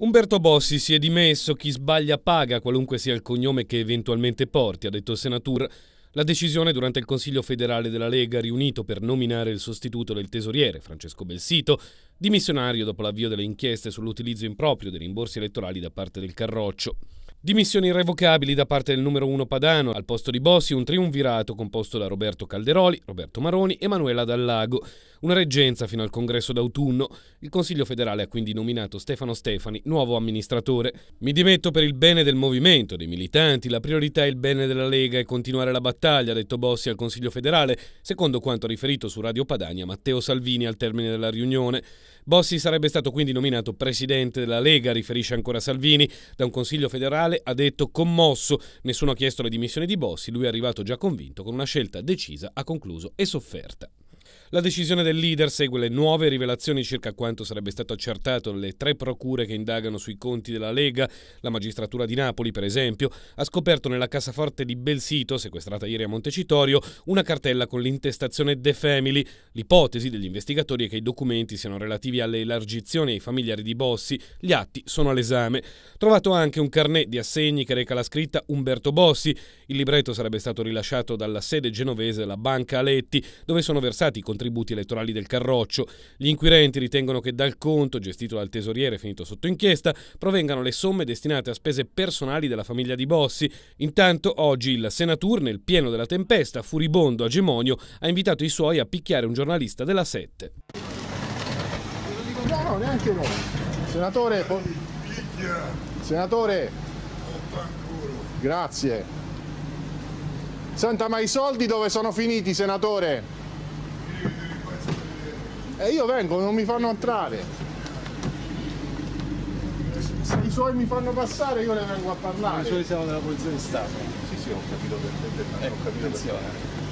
Umberto Bossi si è dimesso, chi sbaglia paga, qualunque sia il cognome che eventualmente porti, ha detto il senatore. La decisione durante il Consiglio federale della Lega, riunito per nominare il sostituto del tesoriere, Francesco Belsito, dimissionario dopo l'avvio delle inchieste sull'utilizzo improprio dei rimborsi elettorali da parte del Carroccio. Dimissioni irrevocabili da parte del numero uno padano, al posto di Bossi un triunvirato composto da Roberto Calderoli, Roberto Maroni e Manuela Dallago, una reggenza fino al congresso d'autunno. Il Consiglio federale ha quindi nominato Stefano Stefani nuovo amministratore. Mi dimetto per il bene del movimento, dei militanti, la priorità è il bene della Lega e continuare la battaglia, ha detto Bossi al Consiglio federale, secondo quanto riferito su Radio Padania Matteo Salvini al termine della riunione. Bossi sarebbe stato quindi nominato presidente della Lega, riferisce ancora Salvini. Da un consiglio federale ha detto commosso. Nessuno ha chiesto le dimissioni di Bossi, lui è arrivato già convinto con una scelta decisa, ha concluso e sofferta. La decisione del leader segue le nuove rivelazioni circa quanto sarebbe stato accertato le tre procure che indagano sui conti della Lega. La magistratura di Napoli, per esempio, ha scoperto nella cassaforte di Belsito, sequestrata ieri a Montecitorio, una cartella con l'intestazione The Family. L'ipotesi degli investigatori è che i documenti siano relativi alle elargizioni ai familiari di Bossi. Gli atti sono all'esame. Trovato anche un carnet di assegni che reca la scritta Umberto Bossi. Il libretto sarebbe stato rilasciato dalla sede genovese della Banca Aletti, dove sono versati i conti contributi elettorali del Carroccio. Gli inquirenti ritengono che dal conto, gestito dal tesoriere finito sotto inchiesta, provengano le somme destinate a spese personali della famiglia di Bossi. Intanto oggi il Senatur, nel pieno della tempesta, furibondo a Gemonio, ha invitato i suoi a picchiare un giornalista della Sette. No, no, neanche uno. Senatore... Senatore... Grazie. Senta, ma i soldi dove sono finiti, senatore? E io vengo, non mi fanno entrare. Se i suoi mi fanno passare io le vengo a parlare. Ma I suoi siamo della polizia di Stato. Sì, sì, ho capito perfettamente. Ecco, ho capito attenzione.